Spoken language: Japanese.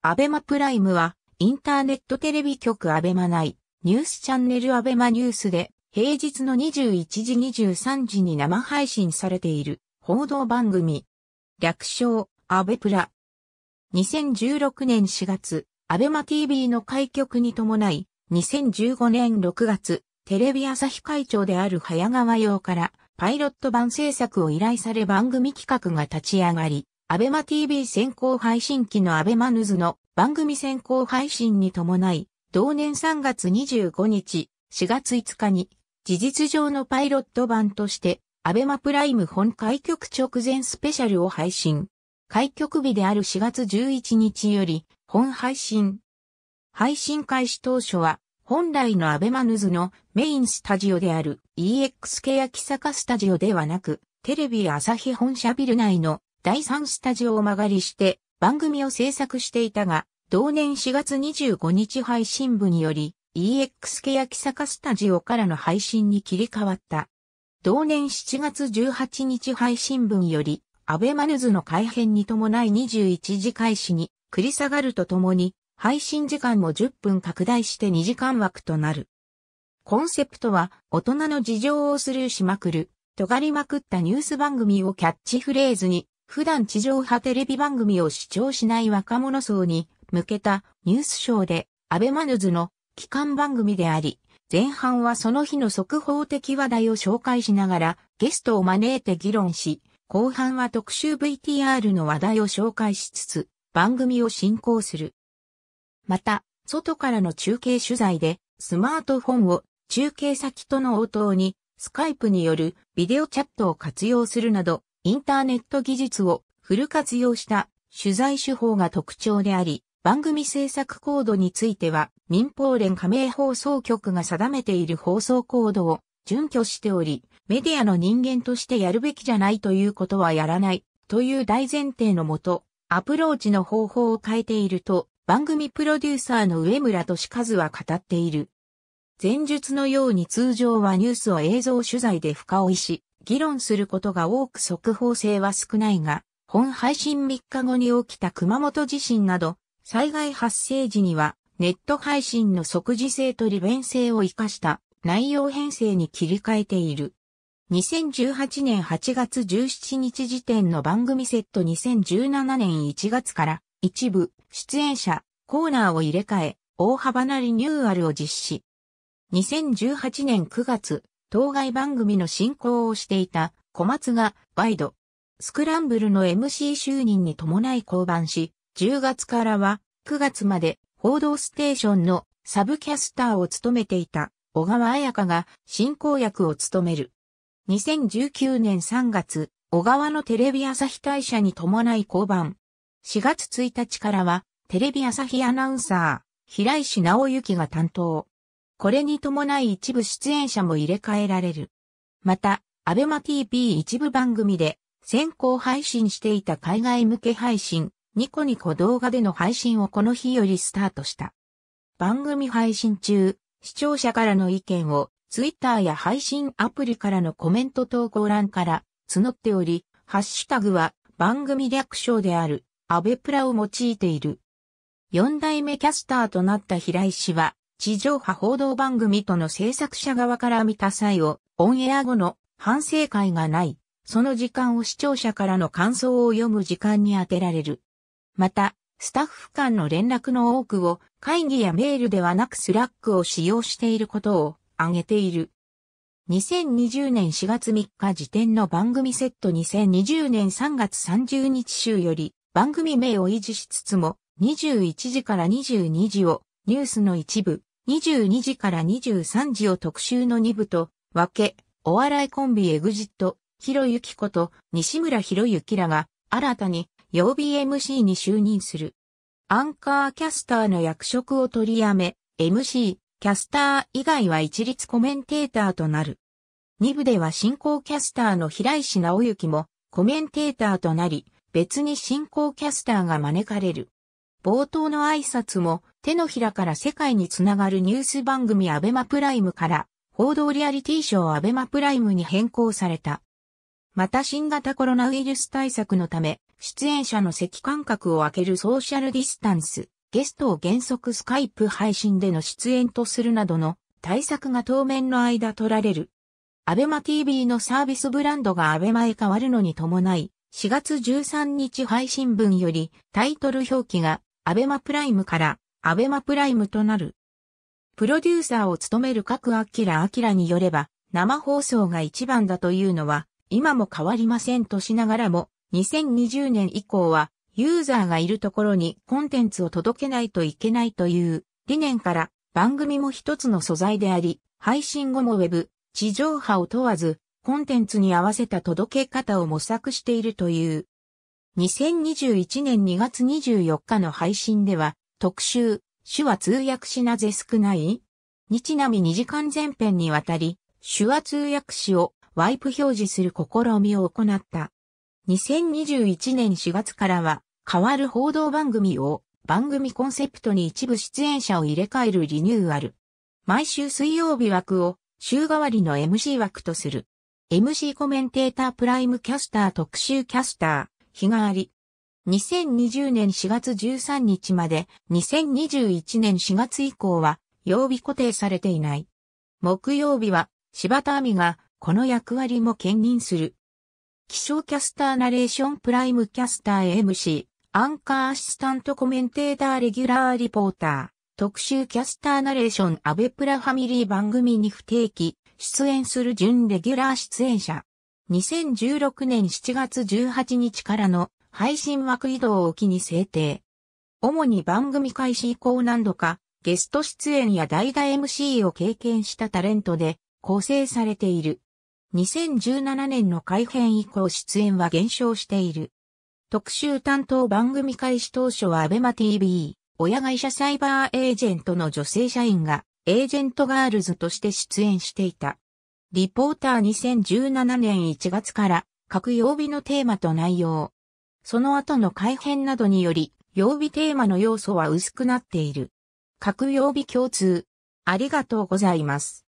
アベマプライムは、インターネットテレビ局アベマ内、ニュースチャンネルアベマニュースで、平日の21時23時に生配信されている報道番組。略称、アベプラ。2016年4月、アベマ TV の開局に伴い、2015年6月、テレビ朝日会長である早川洋から、パイロット版制作を依頼され番組企画が立ち上がり、アベマ TV 先行配信機のアベマヌズの番組先行配信に伴い、同年3月25日、4月5日に、事実上のパイロット版として、アベマプライム本開局直前スペシャルを配信。開局日である4月11日より、本配信。配信開始当初は、本来のアベマヌズのメインスタジオである EXK 秋坂スタジオではなく、テレビ朝日本社ビル内の第3スタジオを間借りして番組を制作していたが、同年4月25日配信部により、EX 系ヤキ坂スタジオからの配信に切り替わった。同年7月18日配信分より、アベマヌズの改編に伴い21時開始に繰り下がるとともに、配信時間も10分拡大して2時間枠となる。コンセプトは、大人の事情をスルーしまくる、尖りまくったニュース番組をキャッチフレーズに、普段地上波テレビ番組を視聴しない若者層に向けたニュースショーで、アベマヌズの機関番組であり、前半はその日の速報的話題を紹介しながらゲストを招いて議論し、後半は特集 VTR の話題を紹介しつつ、番組を進行する。また、外からの中継取材で、スマートフォンを中継先との応答に、スカイプによるビデオチャットを活用するなど、インターネット技術をフル活用した取材手法が特徴であり、番組制作コードについては民放連加盟放送局が定めている放送コードを準拠しており、メディアの人間としてやるべきじゃないということはやらないという大前提のもと、アプローチの方法を変えていると番組プロデューサーの上村俊和は語っている。前述のように通常はニュースを映像取材で深追いし、議論することが多く速報性は少ないが、本配信3日後に起きた熊本地震など、災害発生時には、ネット配信の即時性と利便性を活かした内容編成に切り替えている。2018年8月17日時点の番組セット2017年1月から一部出演者コーナーを入れ替え大幅なリニューアルを実施。2018年9月当該番組の進行をしていた小松がワイド、スクランブルの MC 就任に伴い降板し、10月からは9月まで報道ステーションのサブキャスターを務めていた小川彩香が進行役を務める。2019年3月、小川のテレビ朝日大社に伴い降板。4月1日からは、テレビ朝日アナウンサー、平石直之が担当。これに伴い一部出演者も入れ替えられる。また、アベマ TV 一部番組で、先行配信していた海外向け配信、ニコニコ動画での配信をこの日よりスタートした。番組配信中、視聴者からの意見を、ツイッターや配信アプリからのコメント投稿欄から募っており、ハッシュタグは番組略称である、アベプラを用いている。4代目キャスターとなった平井氏は、地上波報道番組との制作者側から見た際を、オンエア後の反省会がない、その時間を視聴者からの感想を読む時間に充てられる。また、スタッフ間の連絡の多くを会議やメールではなくスラックを使用していることを挙げている。2020年4月3日時点の番組セット2020年3月30日週より番組名を維持しつつも21時から22時をニュースの一部22時から23時を特集の2部と分け、お笑いコンビエグジット、ひろゆきこと西村ひろゆきらが新たに曜日 MC に就任する。アンカーキャスターの役職を取りやめ、MC、キャスター以外は一律コメンテーターとなる。2部では進行キャスターの平石直之もコメンテーターとなり、別に進行キャスターが招かれる。冒頭の挨拶も手のひらから世界につながるニュース番組アベマプライムから報道リアリティショーアベマプライムに変更された。また新型コロナウイルス対策のため、出演者の席間隔を空けるソーシャルディスタンス、ゲストを原則スカイプ配信での出演とするなどの対策が当面の間取られる。アベマ TV のサービスブランドがアベマへ変わるのに伴い、4月13日配信分よりタイトル表記がアベマプライムからアベマプライムとなる。プロデューサーを務める各アキラアキラによれば、生放送が一番だというのは、今も変わりませんとしながらも、2020年以降は、ユーザーがいるところにコンテンツを届けないといけないという理念から、番組も一つの素材であり、配信後もウェブ、地上波を問わず、コンテンツに合わせた届け方を模索しているという。2021年2月24日の配信では、特集、手話通訳しなぜ少ない日なみ2時間前編にわたり、手話通訳詞をワイプ表示する試みを行った。2021年4月からは、変わる報道番組を番組コンセプトに一部出演者を入れ替えるリニューアル。毎週水曜日枠を週替わりの MC 枠とする。MC コメンテータープライムキャスター特集キャスター、日替わり、2020年4月13日まで2021年4月以降は曜日固定されていない。木曜日は柴田亜美がこの役割も兼任する。気象キャスターナレーションプライムキャスター MC、アンカーアシスタントコメンテーターレギュラーリポーター、特集キャスターナレーションアベプラファミリー番組に不定期、出演する準レギュラー出演者。2016年7月18日からの配信枠移動を機に制定。主に番組開始以降何度かゲスト出演や代打 MC を経験したタレントで構成されている。2017年の改編以降出演は減少している。特集担当番組開始当初はアベマ TV、親会社サイバーエージェントの女性社員がエージェントガールズとして出演していた。リポーター2017年1月から各曜日のテーマと内容、その後の改変などにより、曜日テーマの要素は薄くなっている。各曜日共通。ありがとうございます。